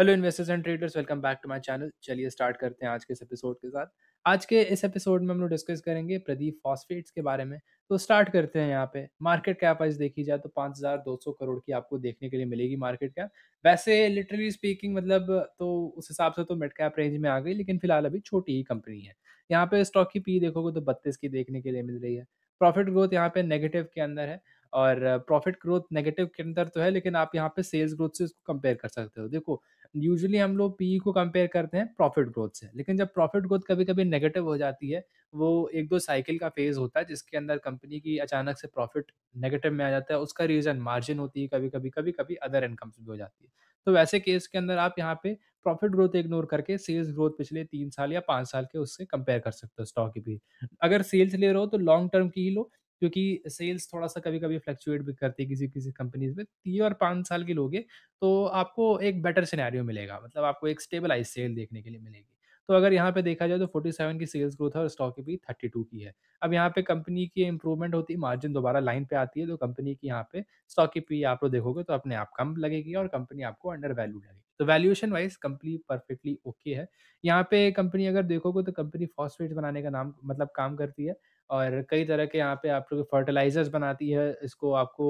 Hello investors and traders welcome back to my channel चलिए start करते हैं आज के इस एपिसोड के साथ आज के इस एपिसोड में हम लोग डिस्कस करेंगे प्रदीप फॉस्फेट्स के बारे में तो स्टार्ट करते हैं यहाँ पे मार्केट कैप आज देखी जाए तो हजार दो सौ करोड़ की आपको देखने के लिए मिलेगी मार्केट कैप वैसे लिटरली स्पीकिंग मतलब तो उस हिसाब से तो मिड कैप रेंज में आ गई लेकिन फिलहाल अभी छोटी ही कंपनी है यहाँ पे स्टॉक की पी देखोगे तो बत्तीस की देखने के लिए मिल रही है प्रॉफिट ग्रोथ यहाँ पे नेगेटिव के अंदर है और प्रॉफिट ग्रोथ नेगेटिव के अंदर तो है लेकिन आप यहाँ पे सेल्स ग्रोथ से इसको कंपेयर कर सकते हो देखो यूजली हम लोग पीई e को कंपेयर करते हैं प्रॉफिट ग्रोथ से लेकिन जब प्रॉफिट ग्रोथ कभी कभी नेगेटिव हो जाती है वो एक दो साइकिल का फेज होता है जिसके अंदर कंपनी की अचानक से प्रॉफिट नेगेटिव में आ जाता है उसका रीज़न मार्जिन होती है कभी कभी कभी कभी अदर इनकम भी हो जाती है तो वैसे केस के अंदर आप यहाँ पे प्रॉफिट ग्रोथ इग्नोर करके सेल्स ग्रोथ पिछले तीन साल या पाँच साल के उससे कंपेयर कर सकते हो स्टॉक की भी e। अगर सेल्स ले रहे हो तो लॉन्ग टर्म की ही लो क्योंकि सेल्स थोड़ा सा कभी कभी फ्लक्चुएट भी करती है किसी किसी कंपनीज में तीन और पाँच साल के लोगे तो आपको एक बेटर सिनेरियो मिलेगा मतलब आपको एक स्टेबलाइज सेल देखने के लिए मिलेगी तो अगर यहाँ पे देखा जाए तो 47 की सेल्स ग्रोथ है और स्टॉक की भी 32 की है अब यहाँ पे कंपनी की इंप्रूवमेंट होती है मार्जिन दोबारा लाइन पे आती है तो कंपनी की यहाँ पे स्टॉक की पी आप लोग देखोगे तो अपने आप कम लगेगी और कंपनी आपको अंडर वैल्यू लगेगी तो valuation wise company perfectly okay है यहाँ पे कंपनी अगर देखोगे तो कंपनी फॉस्फेट बनाने का नाम मतलब काम करती है और कई तरह के यहाँ पे आप लोग फर्टिलाइजर्स बनाती है इसको आपको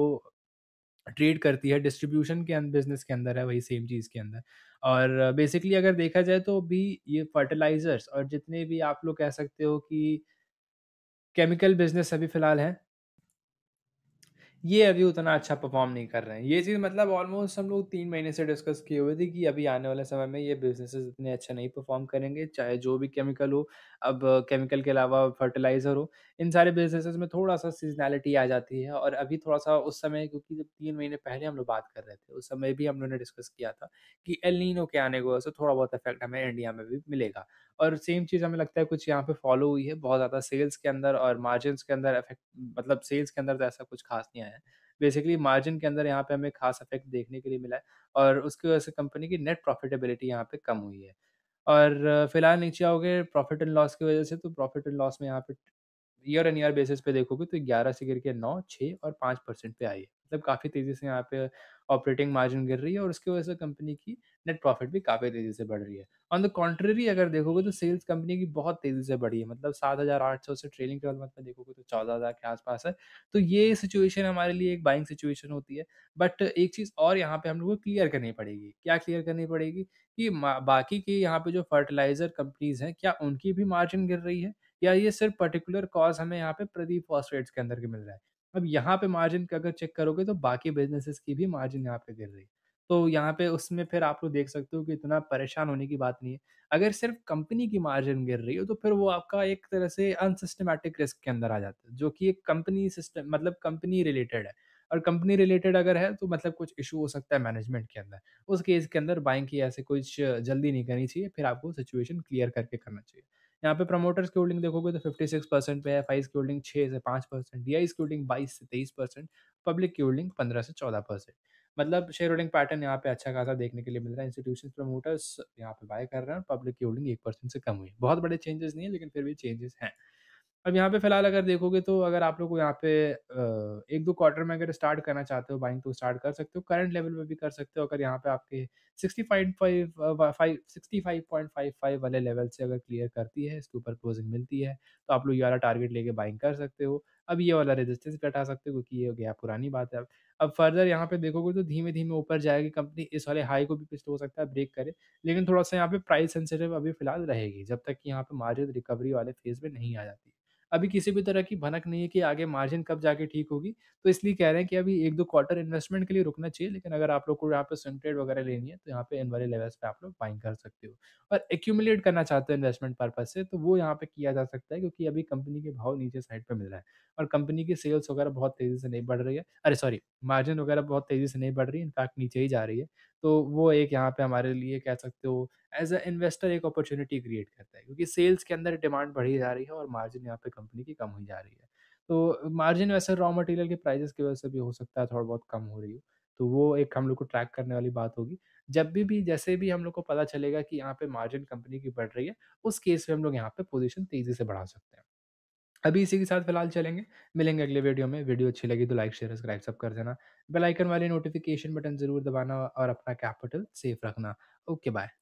ट्रेड करती है डिस्ट्रीब्यूशन के बिजनेस अं-, के अंदर है वही सेम चीज़ के अंदर और बेसिकली अगर देखा जाए तो भी ये फर्टिलाइज़र्स और जितने भी आप लोग कह सकते हो कि केमिकल बिजनेस अभी फ़िलहाल है ये अभी उतना अच्छा परफॉर्म नहीं कर रहे हैं। ये चीज़ मतलब ऑलमोस्ट हम लोग तीन महीने से डिस्कस किए हुए थे कि अभी आने वाले समय में ये बिजनेसेस इतने अच्छा नहीं परफॉर्म करेंगे, चाहे जो भी केमिकल हो, अब केमिकल के अलावा फर्टिलाइज़र हो, इन सारे बिज़नेसेज़ में थोड़ा-सा सीज़नैलिटी आ जाती है और अभी थोड़ा-सा उस समय क्योंकि जब तीन महीने पहले हम लोग बात कर रहे थे, उस समय भी हम लोगों ने डिस्कस किया था कि एल नीनो के आने की वजह से थोड़ा बहुत इफ़ेक्ट हमें इंडिया में भी मिलेगा और सेम चीज़ हमें लगता है कुछ यहाँ पे फ़ॉलो हुई है, बहुत ज़्यादा सेल्स के अंदर और मार्जिन के अंदर इफ़ेक्ट मतलब सेल्स के अंदर तो ऐसा कुछ ख़ास नहीं आया। हैं। बेसिकली मार्जिन के अंदर यहाँ पे हमें खास इफ़ेक्ट देखने के लिए मिला है और उसकी वजह से कंपनी की नेट प्रॉफ़िटेबिलिटी यहाँ पे कम हुई है। और फिलहाल नीचे आओगे प्रॉफ़िट एंड लॉस की वजह से तो प्रॉफ़िट एंड लॉस में यहाँ पे ईयर एंड ईयर बेसिस पे देखोगे तो ग्यारह से गिर के नौ छः और परसेंट पे आई है। मतलब काफ़ी तेज़ी से यहाँ पे ऑपरेटिंग मार्जिन गिर रही है और उसकी वजह से कंपनी की नेट प्रॉफिट भी काफ़ी तेज़ी से बढ़ रही है ऑन द कॉन्ट्रेरी अगर देखोगे तो सेल्स कंपनी की बहुत तेज़ी से बढ़ी है मतलब सात हज़ार आठ सौ से ट्रेलिंग ट्वेल्व मतलब देखोगे तो चौदह हज़ार के आसपास है तो ये सिचुएशन हमारे लिए एक बाइंग सिचुएशन होती है बट एक चीज़ और यहाँ पर हम लोग को क्लियर करनी पड़ेगी क्या क्लियर करनी पड़ेगी कि बाकी के यहाँ पे जो फर्टिलाइज़र कंपनीज़ हैं क्या उनकी भी मार्जिन गिर रही है या ये सिर्फ पर्टिकुलर कॉज हमें यहाँ पे प्रदीप फॉस्फेट्स के अंदर के मिल रहा है अब यहाँ पे मार्जिन का अगर चेक करोगे तो बाकी बिजनेसेस की भी मार्जिन यहाँ पे गिर रही है तो यहाँ पे उसमें फिर आप लोग देख सकते हो कि इतना परेशान होने की बात नहीं है अगर सिर्फ कंपनी की मार्जिन गिर रही हो तो फिर वो आपका एक तरह से अनसिस्टमेटिक रिस्क के अंदर आ जाता है जो कि एक कंपनी सिस्टम मतलब कंपनी रिलेटेड है और कंपनी रिलेटेड अगर है तो मतलब कुछ इशू हो सकता है मैनेजमेंट के अंदर उस केस के अंदर बाइंग की ऐसे कुछ जल्दी नहीं करनी चाहिए फिर आपको सिचुएशन क्लियर करके करना चाहिए यहाँ पे प्रमोटर्स की होल्डिंग देखोगे तो 56 परसेंट पे है आईज की होल्डिंग 6 से 5 परसेंट डी की होल्डिंग 22 से 23 परसेंट पब्लिक की होल्डिंग 15 से 14 परसेंट मतलब शेयर होल्डिंग पैटर्न यहाँ पे अच्छा खासा देखने के लिए मिल रहा है इंस्टीट्यूशन प्रमोटर्स यहाँ पे बाय कर रहे हैं पब्लिक की होल्डिंग एक परसेंट से कम हुई बहुत बड़े चेंजेस नहीं है लेकिन फिर भी चेंजेस हैं अब यहाँ पे फिलहाल अगर देखोगे तो अगर आप लोग को यहाँ पे एक दो क्वार्टर में अगर स्टार्ट करना चाहते हो बाइंग तो स्टार्ट कर सकते हो। करंट लेवल पे भी कर सकते हो अगर यहाँ पे आपके सिक्सटी अ, व फाइव फाइव वाले लेवल से अगर क्लियर करती है, इसके ऊपर क्लोजिंग मिलती है, तो आप लोग ये वाला टारगेट लेके बाइंग कर सकते हो। अब ये वाला रेजिस्टेंस भी हटा सकते हो क्योंकि ये हो गया पुरानी बात है अब। अब फर्दर यहाँ पे देखोगे तो धीमे-धीमे ऊपर जाएगी कंपनी, इस वाले हाई को भी पिस्ट हो सकता है ब्रेक करे, लेकिन थोड़ा-सा यहाँ पे प्राइस सेंसिटिव अभी फिलहाल रहेगी, जब तक कि यहाँ पे मार्जिन रिकवरी वाले फेज़ में नहीं आ जाती। अभी किसी भी तरह की भनक नहीं है कि आगे मार्जिन कब जाके ठीक होगी तो इसलिए कह रहे हैं कि अभी एक दो क्वार्टर इन्वेस्टमेंट के लिए रुकना चाहिए लेकिन अगर आप लोग को यहाँ पे सिंट्रेड वगैरह लेनी है तो यहाँ पे इन वाले लेवल्स पे आप लोग बाइंग कर सकते हो और एक्यूमुलेट करना चाहते हो इन्वेस्टमेंट पर्पज से तो वो यहाँ पे किया जा सकता है क्योंकि अभी कंपनी के भाव नीचे साइड पर मिल रहा है और कंपनी की सेल्स वगैरह बहुत तेज़ी से नहीं बढ़ रही है अरे सॉरी मार्जिन वगैरह बहुत तेज़ी से नहीं बढ़ रही है इनफैक्ट नीचे ही जा रही है तो वो एक यहाँ पे हमारे लिए कह सकते हो एज अ इन्वेस्टर एक अपॉर्चुनिटी क्रिएट करता है क्योंकि सेल्स के अंदर डिमांड बढ़ी जा रही है और मार्जिन यहाँ पे कंपनी की कम हुई जा रही है तो मार्जिन वैसे रॉ मटेरियल के प्राइजेस की वजह से भी हो सकता है थोड़ा बहुत कम हो रही हो तो वो एक हम लोग को ट्रैक करने वाली बात होगी जब भी भी जैसे भी हम लोग को पता चलेगा कि यहाँ पे मार्जिन कंपनी की बढ़ रही है उस केस में हम लोग यहाँ पे पोजीशन तेजी से बढ़ा सकते हैं अभी इसी के साथ फिलहाल चलेंगे, मिलेंगे अगले वीडियो में। वीडियो अच्छी लगी तो लाइक, शेयर, सब्सक्राइब सब कर देना। बेल आइकन वाले नोटिफ़िकेशन बटन ज़रूर दबाना और अपना कैपिटल सेफ रखना। Okay, bye.